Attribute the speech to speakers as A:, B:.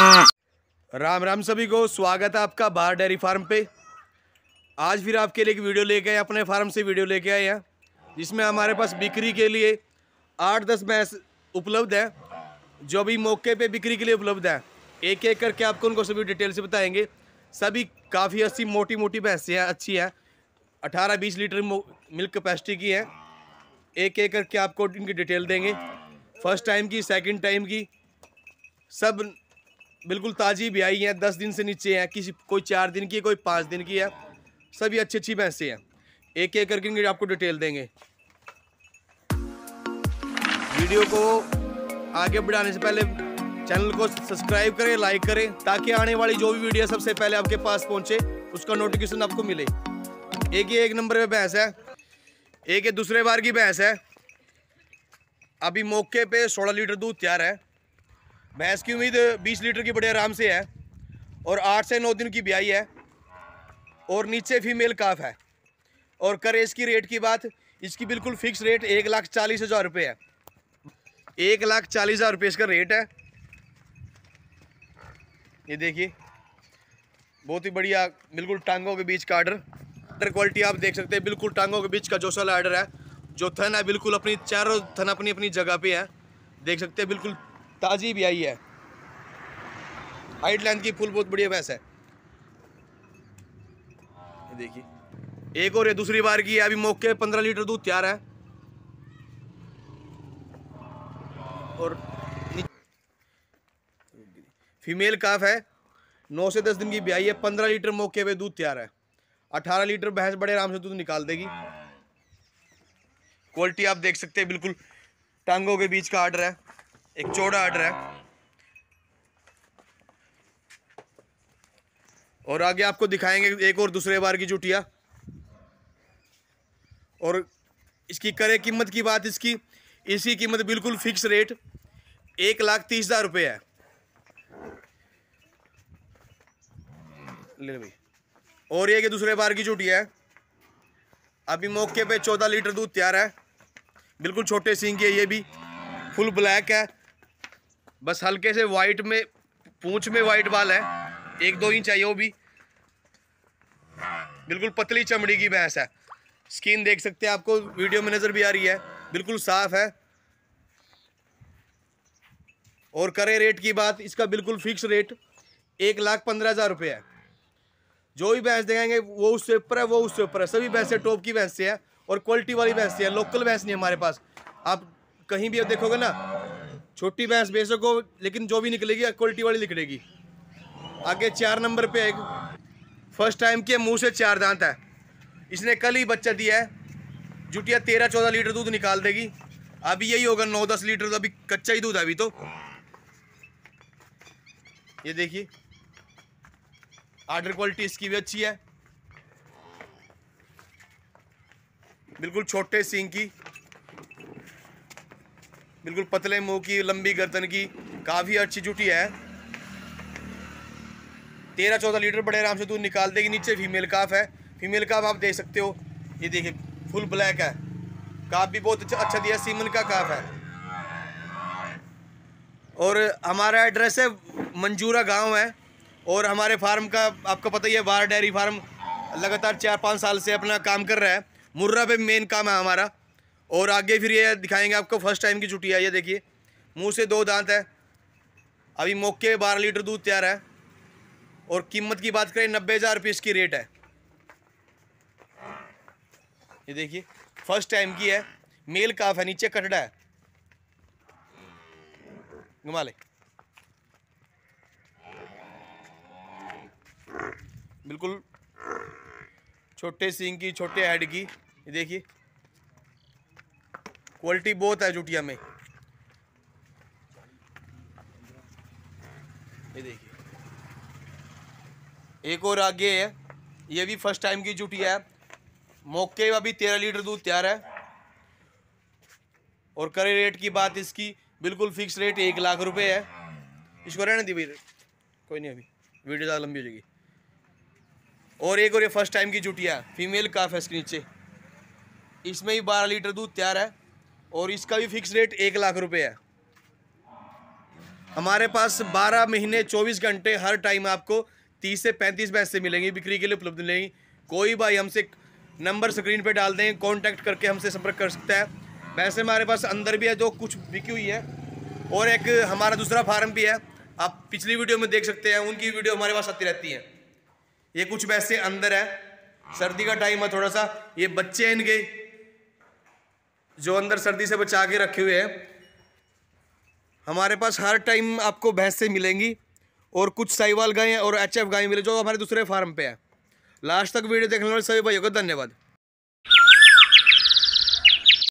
A: राम राम सभी को स्वागत है आपका बाहर डेयरी फार्म पे आज फिर आपके लिए एक वीडियो लेके आए अपने फार्म से वीडियो लेके आए हैं जिसमें हमारे पास बिक्री के लिए आठ दस भैंस उपलब्ध है जो अभी मौके पे बिक्री के लिए उपलब्ध है एक एक करके आपको उनको सभी डिटेल से बताएंगे सभी काफ़ी अच्छी मोटी मोटी भैंसें हैं अच्छी हैं अठारह बीस लीटर मिल्क कैपेसिटी की है एक एक करके आपको इनकी डिटेल देंगे फर्स्ट टाइम की सेकेंड टाइम की सब बिल्कुल ताज़ी भी आई हैं दस दिन से नीचे हैं किसी कोई चार दिन की है कोई पाँच दिन की है सभी अच्छी अच्छी भैंसे हैं एक एक करके आपको डिटेल देंगे वीडियो को आगे बढ़ाने से पहले चैनल को सब्सक्राइब करें लाइक करें ताकि आने वाली जो भी वीडियो सबसे पहले आपके पास पहुंचे उसका नोटिफिकेशन आपको मिले एक ही एक नंबर पे भैंस है एक ये दूसरे बार की भैंस है अभी मौके पे सोलह लीटर दूध तैयार है भैंस की उम्मीद बीस लीटर की बड़े आराम से है और आठ से नौ दिन की ब्याई है और नीचे फीमेल काफ है और करें इसकी रेट की बात इसकी बिल्कुल फिक्स रेट एक लाख चालीस हज़ार रुपये है एक लाख चालीस हज़ार रुपये इसका रेट है ये देखिए बहुत ही बढ़िया बिल्कुल टांगों के बीच का आर्डर आर्डर क्वालिटी आप देख सकते हैं बिल्कुल टांगों के बीच का जोशाला आर्डर है जो थन है बिल्कुल अपनी चारों थन अपनी अपनी जगह पर है देख सकते हैं बिल्कुल ताज़ी भी आई है हाइट लेंथ की फुल बहुत बढ़िया भैंस है देखिए एक और ये दूसरी बार की है अभी मौके पंद्रह लीटर दूध तैयार है और फीमेल काफ है नौ से दस दिन की ब्याई है पंद्रह लीटर मौके पे दूध तैयार है अठारह लीटर भैंस बड़े आराम से दूध निकाल देगी क्वालिटी आप देख सकते हैं बिल्कुल टांगों के बीच का आर्डर है एक चौड़ा आर्डर है और आगे आपको दिखाएंगे एक और दूसरे बार की जुटिया और इसकी करे कीमत की बात इसकी इसकी कीमत बिल्कुल फिक्स रेट एक लाख तीस हज़ार रुपये है ले भाई और ये कि दूसरे बार की जुटिया है अभी मौके पे चौदह लीटर दूध तैयार है बिल्कुल छोटे सिंह की है ये भी फुल ब्लैक है बस हल्के से वाइट में पूंछ में वाइट बाल है एक दो इंच है वो भी बिल्कुल पतली चमड़ी की भैंस है स्किन देख सकते हैं आपको वीडियो में नज़र भी आ रही है बिल्कुल साफ है और करे रेट की बात इसका बिल्कुल फिक्स रेट एक लाख पंद्रह हज़ार रुपये है जो भी भैंस दिखाएंगे वो उससे ऊपर है वो उससे ऊपर है सभी भैंसें टॉप की भैंस है और क्वालिटी वाली भैंस है लोकल भैंस नहीं हमारे पास आप कहीं भी देखोगे ना छोटी भैंस बेचो हो लेकिन जो भी निकलेगी क्वालिटी वाली निकलेगी आगे चार नंबर पे एक फर्स्ट टाइम के मुंह से चार दांत है इसने कल ही बच्चा दिया है जुटिया तेरह चौदह लीटर दूध निकाल देगी अभी यही होगा नौ दस लीटर अभी कच्चा ही दूध अभी तो ये देखिए आर्डर क्वालिटी इसकी भी अच्छी है बिल्कुल छोटे सिंह की बिल्कुल पतले मुंह की लंबी गर्दन की काफ़ी अच्छी जूटी है तेरह चौदह लीटर बड़े आराम से दूध निकाल देगी नीचे फीमेल काफ है फीमेल काफ आप देख सकते हो ये देखिए फुल ब्लैक है काफ भी बहुत अच्छा अच्छा दिया सीमन का काफ है और हमारा एड्रेस है मंजूरा गांव है और हमारे फार्म का आपको पता ही है बार डेयरी फार्म लगातार चार पाँच साल से अपना काम कर रहा है मुर्रा पे मेन काम है हमारा और आगे फिर ये दिखाएंगे आपको फर्स्ट टाइम की छुट्टी है ये देखिए मुंह से दो दांत है अभी मौके बारह लीटर दूध तैयार है और कीमत की बात करें नब्बे हज़ार रुपये इसकी रेट है ये देखिए फर्स्ट टाइम की है मेल काफ है नीचे कटड़ा है घुमा ले बिल्कुल छोटे सिंह की छोटे हेड की ये देखिए क्वालिटी बहुत है जूटिया में ये देखिए एक और आगे है ये भी फर्स्ट टाइम की जूटिया है मौके अभी तेरह लीटर दूध तैयार है और करे रेट की बात इसकी बिल्कुल फिक्स रेट एक लाख रुपए है इसको रहने दी भाई कोई नहीं अभी वीडियो ज़्यादा लंबी हो जाएगी और एक और ये फर्स्ट टाइम की जुटिया फीमेल काफ है इसके नीचे इसमें भी बारह लीटर दूध तैयार है और इसका भी फिक्स रेट एक लाख रुपए है हमारे पास 12 महीने 24 घंटे हर टाइम आपको 30 से 35 पैसे मिलेंगे बिक्री के लिए उपलब्ध मिलेंगी कोई भाई हमसे नंबर स्क्रीन पे डाल दें कांटेक्ट करके हमसे संपर्क कर सकता है वैसे हमारे पास अंदर भी है जो कुछ बिकी हुई है और एक हमारा दूसरा फार्म भी है आप पिछली वीडियो में देख सकते हैं उनकी वीडियो हमारे पास आती रहती है ये कुछ वैसे अंदर है सर्दी का टाइम है थोड़ा सा ये बच्चे हैं इनके जो अंदर सर्दी से बचा के रखे हुए हैं हमारे पास हर टाइम आपको भैंस से मिलेंगी और कुछ साहिवाल गायें और एच एफ गायें मिले जो हमारे दूसरे फार्म पे है लास्ट तक वीडियो देखने वाले सभी भाइयों को धन्यवाद